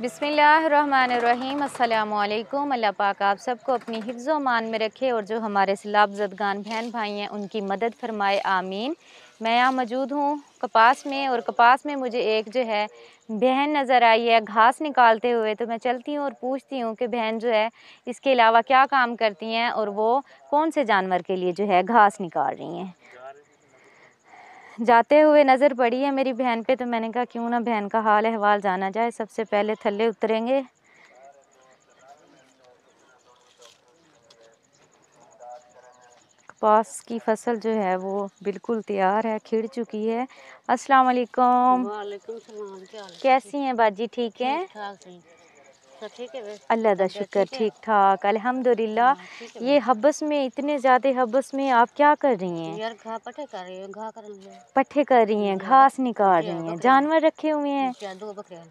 बिसमीम् अल्लाम अल्लाह पाक आप सबको अपनी हिफ्ज़ मान में रखे और जो हमारे सैलाब जदगान बहन भाई हैं उनकी मदद फरमाए आमीन मैं यहाँ मौजूद हूँ कपास में और कपास में मुझे एक जो है बहन नज़र आई है घास निकालते हुए तो मैं चलती हूँ और पूछती हूँ कि बहन जो है इसके अलावा क्या काम करती हैं और वो कौन से जानवर के लिए जो है घास निकाल रही हैं जाते हुए नज़र पड़ी है मेरी बहन पे तो मैंने कहा क्यों ना बहन का हाल अहवाल जाना जाए सबसे पहले थल्ले उतरेंगे पास की फसल जो है वो बिल्कुल तैयार है खिड़ चुकी है अस्सलाम वालेकुम कैसी हैं बाजी ठीक हैं तो अल्लाह का तो शुक्र ठीक ठाक अल्हम्दुलिल्लाह हाँ, ये हब्बस में इतने ज़्यादा हब्बस में आप क्या कर रही हैं यार घा पटे कर रही हैं घा कर रही हैं पट्ठे कर रही हैं घास निकाल रही हैं जानवर रखे हुए हैं अच्छा, दो बकरियां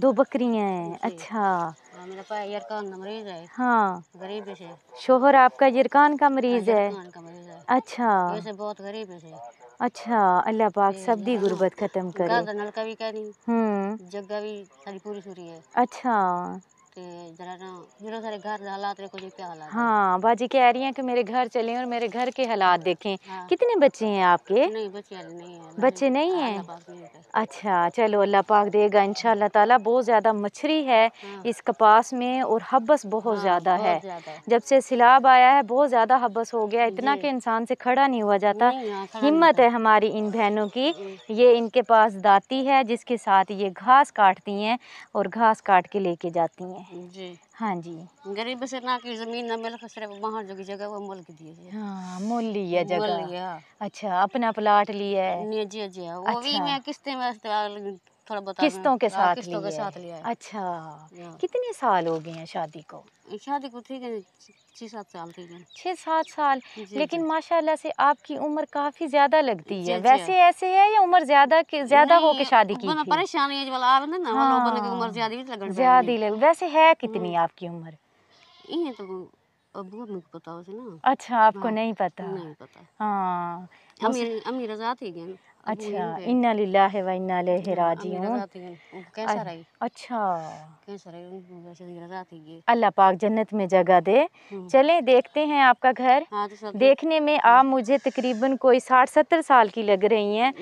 दो बकरियां हैं अच्छा हाँ, मेरा यार मरीज है हाँ गरीब है शोहर आपका यरकान का मरीज हाँ, है अच्छा बहुत गरीब है अच्छा अल्लाह पाक सब दी गुर्बत खत्म करे नलका भी कह रही हम्म। जगह भी सारी पूरी सूरी है अच्छा हाँ बाजी कह रही है कि मेरे घर चले और मेरे घर के हालात हाँ। देखें हाँ। कितने बच्चे हैं आपके नहीं बच्चे नहीं है अच्छा चलो अल्लाह पाक देगा इन ताला बहुत ज़्यादा मछरी है हाँ। इस कपास में और हब्बस बहुत हाँ, ज़्यादा है जब से सैलाब आया है बहुत ज़्यादा हब्बस हो गया इतना के इंसान से खड़ा नहीं हुआ जाता हिम्मत है हमारी इन बहनों की ये इनके पास दाती है जिसके साथ ये घास काटती हैं और घास काट के लेके जाती हैं जी हाँ जी गरीब से ना की जमीन ना मिल खसरे वहाँ जो की जगह वो मुल्क हाँ लिया जगह अच्छा अपना प्लाट लिया है जी जी वो भी अच्छा। मैं में थोड़ा बता किस्तों के हाँ, साथ किस्तों के साथ लिया है अच्छा हाँ। कितने साल हो गए हैं शादी को शादी को ठीक है छः सात साल ठीक है छः सात साल लेकिन माशाल्लाह से आपकी उम्र काफी ज्यादा लगती है वैसे ऐसे है या उम्र ज्यादा ज्यादा हो के शादी की परेशानी है उम्र हाँ, ज्यादा ज्यादा वैसे है कितनी आपकी उम्र ये तो पता ना अच्छा आपको नहीं पता नहीं पता हाँ अमीर अमीर आजाद ही अच्छा इन्ना लिल्ला है इन्ना ले हाँ, हाँ। अच्छा कैसा अल्लाह पाक जन्नत में जगह दे हम्म। चलें देखते हैं आपका घर हाँ, तो देखने में आप मुझे तकरीबन कोई साठ सत्तर साल की लग रही हैं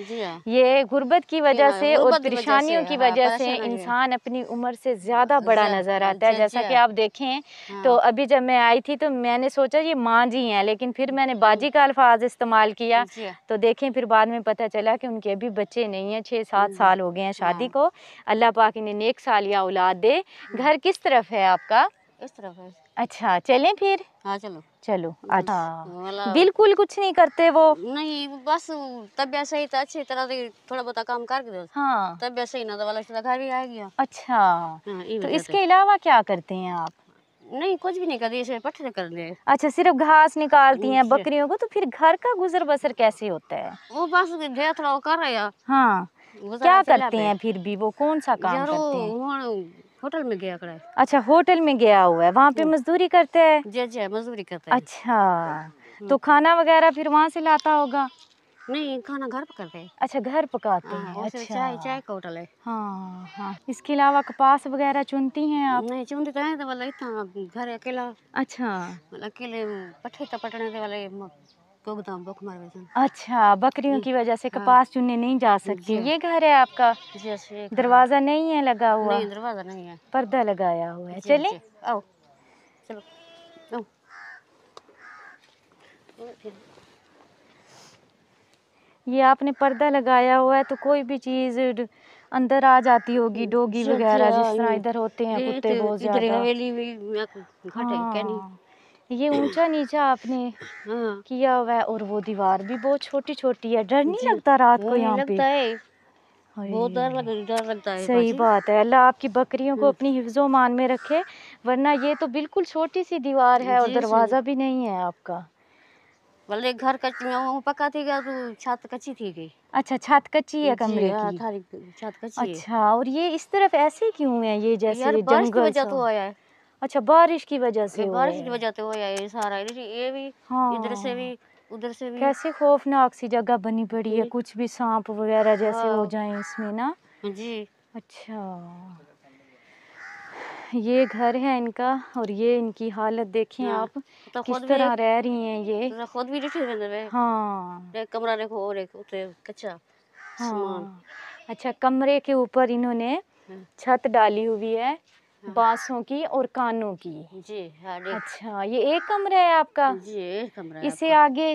ये गुर्बत की वजह से और परेशानियों की वजह से इंसान अपनी उम्र से ज़्यादा बड़ा नज़र आता है जैसा कि आप देखें तो अभी जब मैं आई थी तो मैंने सोचा ये माँ जी हैं लेकिन फिर मैंने बाजी का अल्फाज इस्तेमाल किया तो देखें फिर बाद में पता चला वाला कि उनके अभी बच्चे नहीं हैं छः सात हम्म, साल हो गए हैं शादी हाँ। को अल्लाह पाक इन्हें नेक साल या औलाद दे हाँ। घर किस तरफ है आपका इस तरफ है अच्छा चलें फिर हाँ चलो चलो हम्म। अच्छा बिल्कुल कुछ नहीं करते वो नहीं बस तबियत सही था अच्छी तरह से थोड़ा बहुत काम कर दो हाँ तबियत सही ना तो वाला घर भी आ गया अच्छा हाँ, तो इसके अलावा क्या करते हैं आप नहीं कुछ भी नहीं करती इसमें पत्थर कर ले अच्छा सिर्फ घास निकालती हैं बकरियों को तो फिर घर का गुजर बसर कैसे होता है वो बस थोड़ा कर रहे हाँ क्या करते हैं फिर भी वो कौन सा काम करते हैं होटल में गया करा अच्छा होटल में गया हुआ है वहाँ पे हम्म। मजदूरी करते हैं जी जी मजदूरी करते हैं अच्छा हम्म। तो खाना वगैरह फिर वहाँ से लाता होगा नहीं खाना घर पकाते हैं अच्छा घर पकाते हाँ, हैं अच्छा चाय चाय का होटल है हाँ हाँ इसके अलावा कपास वगैरह चुनती हैं आप नहीं चुनती तो हैं तो वाला इतना घर अकेला अच्छा अकेले पटे तो पटने तो वाले अच्छा बकरियों की वजह से हाँ। कपास चुनने नहीं जा सकती ये घर है आपका दरवाजा नहीं है लगा हुआ नहीं दरवाजा नहीं है पर्दा लगाया हुआ है चले आओ चलो आओ ये आपने पर्दा लगाया हुआ है तो कोई भी चीज़ अंदर आ जाती होगी डोगी वगैरह जिस तरह इधर होते हैं कुत्ते तो बहुत ज़्यादा हाँ, ये ऊंचा नीचा आपने हाँ। किया हुआ है और वो दीवार भी बहुत छोटी छोटी है डर नहीं लगता रात को यहाँ पे बहुत डर डर लगता है सही बात है अल्लाह आपकी बकरियों को हम्म। अपनी हिफ्जो मान में रखे वरना ये तो बिल्कुल छोटी सी दीवार है और दरवाज़ा भी नहीं है आपका भले घर कच्ची पक्का थी गया तो छत कच्ची थी गई अच्छा छत कच्ची है कमरे हाँ, की छत कच्ची अच्छा और ये इस तरफ ऐसे क्यों है ये जैसे जंगल वजह तो आया है अच्छा बारिश की वजह से बारिश की वजह से तो होया ये सारा ये भी इधर से भी हाँ। उधर से भी कैसे खौफनाक सी जगह बनी पड़ी है कुछ भी सांप वगैरह जैसे हो हाँ। जाए इसमें ना जी अच्छा ये घर है इनका और ये इनकी हालत देखें हाँ, आप तो किस तरह रह रही हैं ये तो खुद भी में हाँ कमरा देखो और एक कच्चा हाँ अच्छा कमरे के ऊपर इन्होंने हाँ। छत डाली हुई है हाँ। बांसों की और कानों की जी अच्छा ये एक कमरा है आपका जी कमरा इसे आगे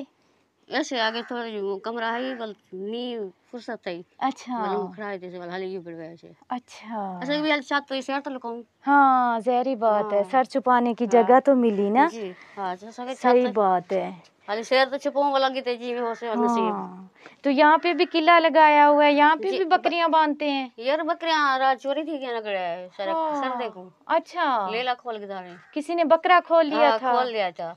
ऐसे आगे थोड़ी कमरा है बल नी फुर्सत है अच्छा मालूम खड़ा है जैसे हाल ये बिड़वे है अच्छा ऐसे भी हाल साथ तो इसे तो लगाऊं हां जहरी बात हाँ। है सर हाँ। छुपाने की हाँ। जगह तो मिली ना जी हां तो सही बात है शेर तो वाला की तेजी में होश और नसीब हाँ। तो यहाँ पे भी किला लगाया हुआ है यहाँ पे भी बकरियाँ बांधते हैं यार बकरियाँ रात चोरी थी क्या लग है सर हाँ। सर देखो अच्छा लेला खोल के धारे किसी ने बकरा खोल लिया हाँ, था खोल लिया था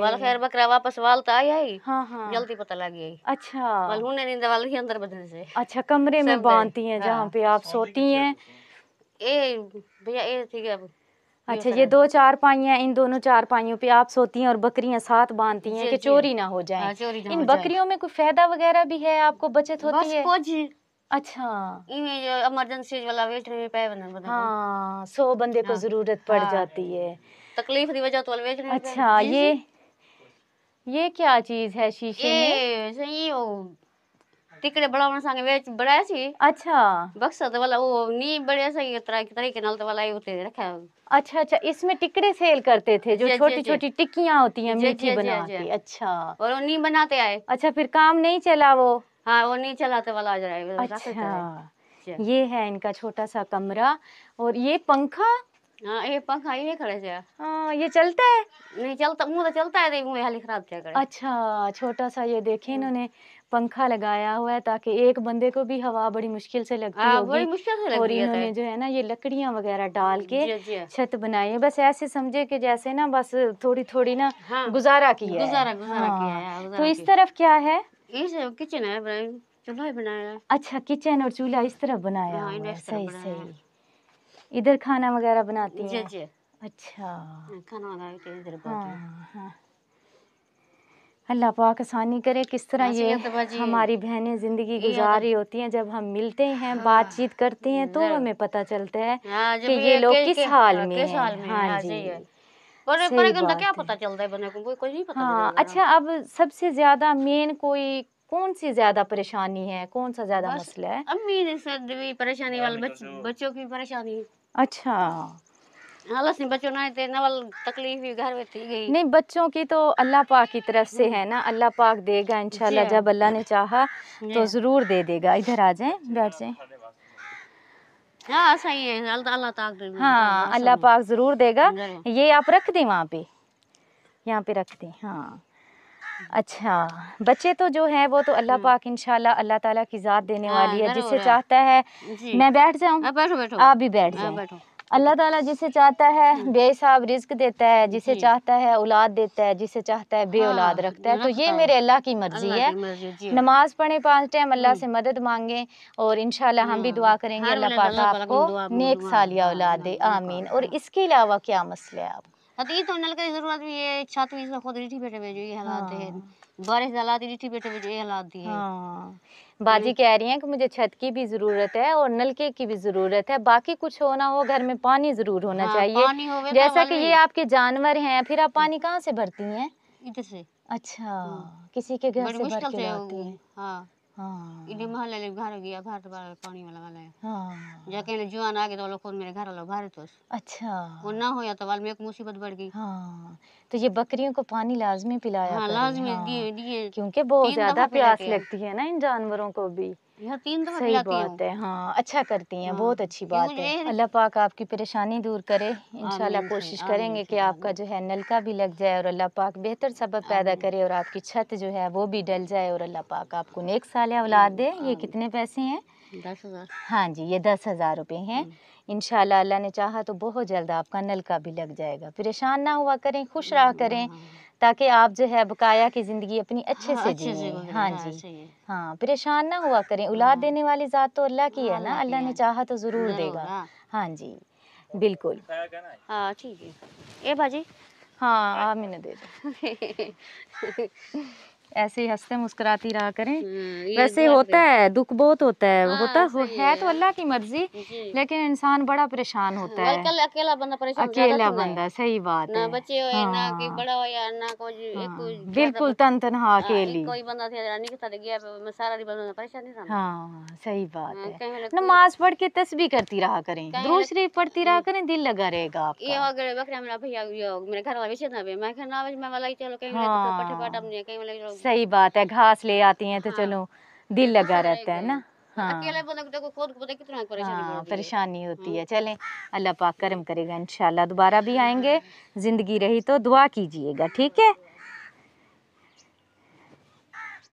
वाल खैर बकरा वापस वाल तो आया ही हाँ हाँ जल्दी पता लग गई अच्छा वाल हूं नींद वाल ही अंदर बदन से अच्छा कमरे में बांधती है हाँ। जहाँ पे आप सोती है ए भैया ए ठीक है अच्छा तो ये दो चार पाइया इन दोनों चार पाइयों पे आप सोती हैं और बकरियां साथ बांधती हैं कि चोरी ना हो जाए हाँ, इन बकरियों में कोई फायदा वगैरह भी है आपको बचत होती है अच्छा इमरजेंसी वाला वेट में पे बना हाँ सौ बंदे को हाँ। जरूरत पड़ हाँ। जाती है तकलीफ की वजह तो वेट अच्छा ये ये क्या चीज है शीशे में ये सही टिकड़े बड़ा बळावण सांगे वेच बड़ा सी अच्छा बक्सा तो वाला वो नी बड़े ऐसा तरह की तरीके नाल तो वाला ही होते रखा अच्छा अच्छा इसमें टिकड़े सेल करते थे जो छोटी छोटी टिक्कियां होती हैं मीठी बना के अच्छा और वो नी बनाते आए अच्छा फिर काम नहीं चला वो हाँ वो नी चलाते वाला आ जाए अच्छा ये है इनका छोटा सा कमरा और ये पंखा हाँ ये पंखा ये खड़े से हाँ ये चलता है नहीं चलता मुंह तो चलता है तो मुँह यहाँ लिख रहा क्या करे अच्छा छोटा सा ये देखे हाँ। इन्होंने पंखा लगाया हुआ है ताकि एक बंदे को भी हवा बड़ी मुश्किल से लगती आ, हाँ, होगी मुश्किल से और इन्होंने तो। जो है ना ये लकड़ियां वगैरह डाल के छत बनाई है बस ऐसे समझे कि जैसे ना बस थोड़ी थोड़ी ना हाँ, गुजारा की है गुजारा, गुजारा हाँ, किया है हाँ, तो इस तरफ क्या है इस किचन है चूल्हा बनाया अच्छा किचन और चूल्हा इस तरफ बनाया हाँ, सही सही इधर खाना वगैरह बनाती है अच्छा खाना वगैरह इधर अल्लाह पाक आसानी करे किस तरह हाँ ये हमारी बहनें ज़िंदगी गुजार रही होती हैं जब हम मिलते हैं हाँ। बातचीत करते हैं तो हमें पता चलता है हाँ, कि ये लोग किस हाँ, हाल में हैं हाँ जी पर पर क्या पता चलता है बने को कोई नहीं पता हाँ अच्छा अब सबसे ज़्यादा मेन कोई कौन सी ज्यादा परेशानी है कौन सा ज्यादा मसला है अब मेन परेशानी वाले बच्चों की परेशानी अच्छा नहीं बच्चों ना इतने तकलीफ घर में थी गई नहीं बच्चों की तो अल्लाह पाक की तरफ से है ना अल्लाह पाक देगा इंशाल्लाह जब अल्लाह ने चाहा तो ज़रूर दे देगा इधर आ जाए बैठ जाए हाँ सही है अल्लाह पाक हाँ अल्लाह पाक ज़रूर देगा हाँ, ये आप रख दें वहाँ पे यहाँ पे रख दें हाँ अच्छा बच्चे तो जो है वो तो अल्लाह हम्म। पाक इंशाल्लाह अल्लाह ताला की ज़ात देने हाँ, वाली है जिसे हाँ। चाहता है मैं बैठ जाऊँ आप भी बैठ जाऊँ अल्लाह ताला जिसे चाहता है बेसाब रिस्क देता है जिसे चाहता है औलाद देता है जिसे चाहता है बे औलाद हाँ, रखता है तो ये मेरे अल्लाह की मर्जी है नमाज पढ़े पांच टाइम अल्लाह से मदद मांगे और इनशाला हम भी हाँ, दुआ करेंगे अल्लाह पाक आपको नेक सालिया औलाद दे आमीन और इसके अलावा क्या मसला है आप हकीकत तो नल की जरूरत भी है छात्र इसमें खुद बैठे हुए जो ये हालात है हाँ। बारिश थी बेटे बेटे हलाती हाँ। बाजी हम्म। कह रही हैं कि मुझे छत की भी जरूरत है और नलके की भी जरूरत है बाकी कुछ होना हो घर में पानी जरूर होना हाँ, चाहिए तो जैसा कि ये आपके जानवर हैं फिर आप पानी हम्म। कहाँ से भरती हैं इधर से अच्छा हाँ। किसी के घर से भर के लाती हैं हाँ हाँ महल ले घर गया घर बार पानी वाला वाला है हाँ। जाके ने जुआन आ गए तो लोग खुद मेरे घर वाला भार तो अच्छा वो ना होया तो वाल में एक मुसीबत बढ़ गई हाँ तो ये बकरियों को पानी लाजमी पिलाया हां लाजमी दिए दिए क्योंकि बहुत ज्यादा प्यास लगती है ना इन जानवरों को भी तीन सही बात है हाँ अच्छा करती हैं बहुत हाँ, अच्छी बात है अल्लाह पाक आपकी परेशानी दूर करे इंशाल्लाह कोशिश करेंगे कि आपका जो है नलका भी लग जाए और अल्लाह पाक बेहतर सबक पैदा करे और आपकी छत जो है वो भी डल जाए और अल्लाह पाक आपको नेक साल औलाद दे ये कितने पैसे हैं दस हज़ार हाँ जी ये दस हज़ार रुपये हैं हम्म। इनशाला अल्लाह ने चाहा तो बहुत जल्द आपका नलका भी लग जाएगा परेशान ना हुआ करें खुश रहा हाँ, करें हाँ, ताकि आप जो है बकाया की ज़िंदगी अपनी अच्छे हाँ, से जी हाँ, हाँ जी हाँ परेशान ना हुआ करें हाँ। औलाद देने वाली ज़ात तो अल्लाह की है ना अल्लाह ने चाह तो ज़रूर देगा हाँ जी बिल्कुल हाँ ठीक है ए भाजी हाँ आप मैंने दे दो ऐसे ही हंसते मुस्कुराती रहा करें हाँ, वैसे होता है दुख बहुत होता है हाँ, होता हो, है तो अल्लाह की मर्जी लेकिन इंसान बड़ा परेशान होता हाँ, है अकेला बंदा परेशान अकेला तो बंदा सही बात ना बच्चे हो ना हाँ। कि बड़ा हो या ना कोई बिल्कुल तन तनहा अकेली कोई बंदा थे रानी के साथ गया तो मैं सारा दिन बंदा परेशान ही रहा हां सही बात है नमाज पढ़ के तस्बीह करती रहा करें दुरूद शरीफ पढ़ती रहा हम्म। करें दिल लगा रहेगा आपका ये अगर बकरा मेरा भैया मेरे घर वाले से ना मैं कहना मैं वाला चलो कहीं तो पटे पाटा अपने कहीं वाले सही बात है घास ले आती है तो हाँ। चलो दिल लगा हाँ, रहता है ना हाँ, तो हाँ परेशानी होती हम्म। है चलें अल्लाह पाक करम करेगा इंशाल्लाह दोबारा भी हाँ। आएंगे ज़िंदगी रही तो दुआ कीजिएगा ठीक है